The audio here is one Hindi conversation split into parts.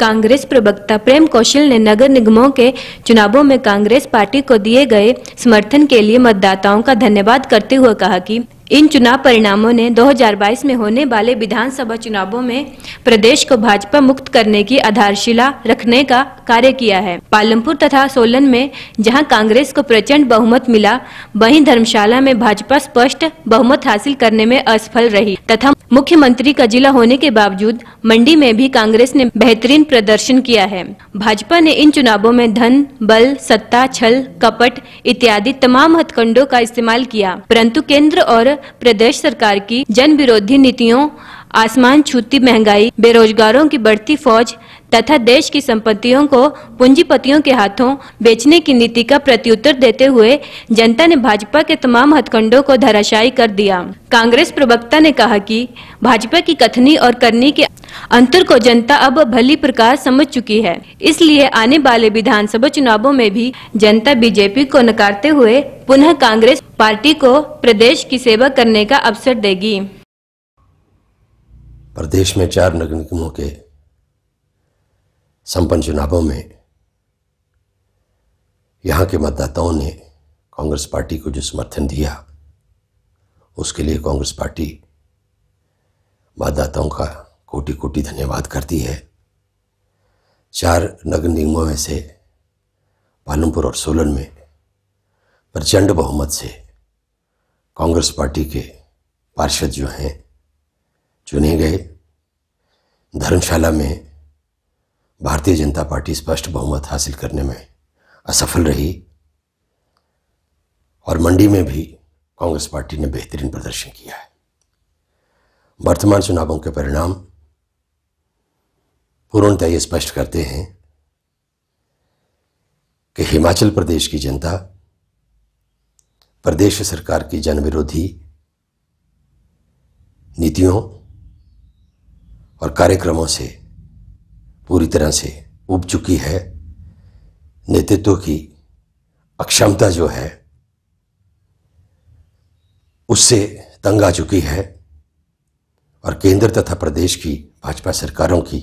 कांग्रेस प्रवक्ता प्रेम कौशल ने नगर निगमों के चुनावों में कांग्रेस पार्टी को दिए गए समर्थन के लिए मतदाताओं का धन्यवाद करते हुए कहा कि इन चुनाव परिणामों ने 2022 में होने वाले विधानसभा चुनावों में प्रदेश को भाजपा मुक्त करने की आधारशिला रखने का कार्य किया है पालमपुर तथा सोलन में जहां कांग्रेस को प्रचंड बहुमत मिला वहीं धर्मशाला में भाजपा स्पष्ट बहुमत हासिल करने में असफल रही तथा मुख्यमंत्री का जिला होने के बावजूद मंडी में भी कांग्रेस ने बेहतरीन प्रदर्शन किया है भाजपा ने इन चुनावों में धन बल सत्ता छल कपट इत्यादि तमाम हथकंडों का इस्तेमाल किया परंतु केंद्र और प्रदेश सरकार की जन विरोधी नीतियों आसमान छूती महंगाई बेरोजगारों की बढ़ती फौज तथा देश की संपत्तियों को पूंजीपतियों के हाथों बेचने की नीति का प्रत्युत्तर देते हुए जनता ने भाजपा के तमाम हथकंडों को धराशायी कर दिया कांग्रेस प्रवक्ता ने कहा कि भाजपा की कथनी और करनी के अंतर को जनता अब भली प्रकार समझ चुकी है इसलिए आने वाले विधानसभा चुनावों में भी जनता बीजेपी को नकारते हुए पुनः कांग्रेस पार्टी को प्रदेश की सेवा करने का अवसर देगी प्रदेश में चार नगर निगमों के संपन्न चुनावों में यहाँ के मतदाताओं ने कांग्रेस पार्टी को जो समर्थन दिया उसके लिए कांग्रेस पार्टी मतदाताओं का कोटि कोटि धन्यवाद करती है चार नगर निगमों में से पालमपुर और सोलन में प्रचंड बहुमत से कांग्रेस पार्टी के पार्षद जो हैं चुने गए धर्मशाला में भारतीय जनता पार्टी स्पष्ट बहुमत हासिल करने में असफल रही और मंडी में भी कांग्रेस पार्टी ने बेहतरीन प्रदर्शन किया है वर्तमान चुनावों के परिणाम पूर्णतः यह स्पष्ट करते हैं कि हिमाचल प्रदेश की जनता प्रदेश सरकार की जनविरोधी नीतियों और कार्यक्रमों से पूरी तरह से उब चुकी है नेतृत्व की अक्षमता जो है उससे तंग आ चुकी है और केंद्र तथा प्रदेश की भाजपा सरकारों की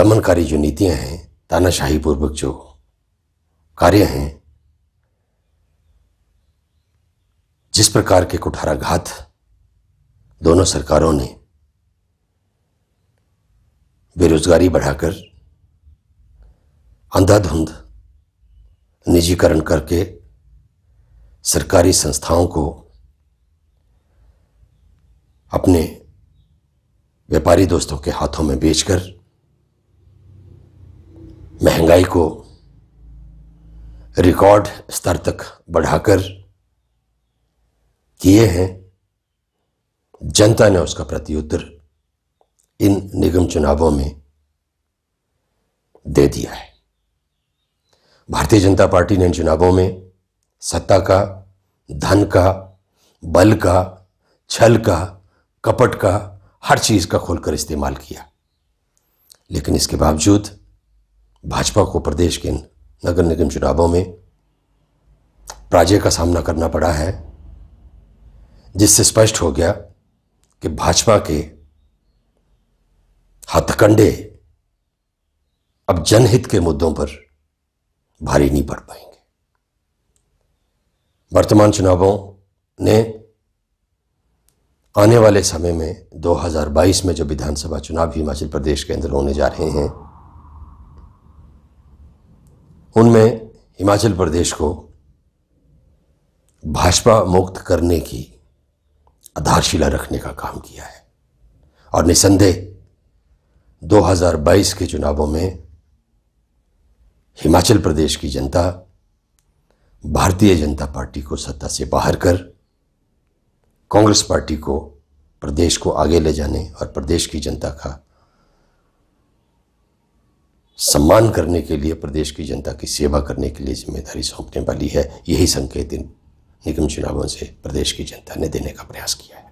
दमनकारी जो नीतियां हैं तानाशाही पूर्वक जो कार्य हैं जिस प्रकार के कुठाराघात दोनों सरकारों ने बेरोजगारी बढ़ाकर अंधाधुंध निजीकरण करके सरकारी संस्थाओं को अपने व्यापारी दोस्तों के हाथों में बेचकर महंगाई को रिकॉर्ड स्तर तक बढ़ाकर किए हैं जनता ने उसका प्रत्युत्तर इन निगम चुनावों में दे दिया है भारतीय जनता पार्टी ने इन चुनावों में सत्ता का धन का बल का छल का कपट का हर चीज़ का खोलकर इस्तेमाल किया लेकिन इसके बावजूद भाजपा को प्रदेश के नगर निगम चुनावों में पराजय का सामना करना पड़ा है जिससे स्पष्ट हो गया कि भाजपा के हथकंडे अब जनहित के मुद्दों पर भारी नहीं पड़ पाएंगे वर्तमान चुनावों ने आने वाले समय में 2022 में जो विधानसभा चुनाव हिमाचल प्रदेश के अंदर होने जा रहे हैं उनमें हिमाचल प्रदेश को भाजपा मुक्त करने की आधारशिला रखने का काम किया है और निसंदेह 2022 के चुनावों में हिमाचल प्रदेश की जनता भारतीय जनता पार्टी को सत्ता से बाहर कर कांग्रेस पार्टी को प्रदेश को आगे ले जाने और प्रदेश की जनता का सम्मान करने के लिए प्रदेश की जनता की सेवा करने के लिए जिम्मेदारी सौंपने वाली है यही संकेत इन निगम चुनावों से प्रदेश की जनता ने देने का प्रयास किया है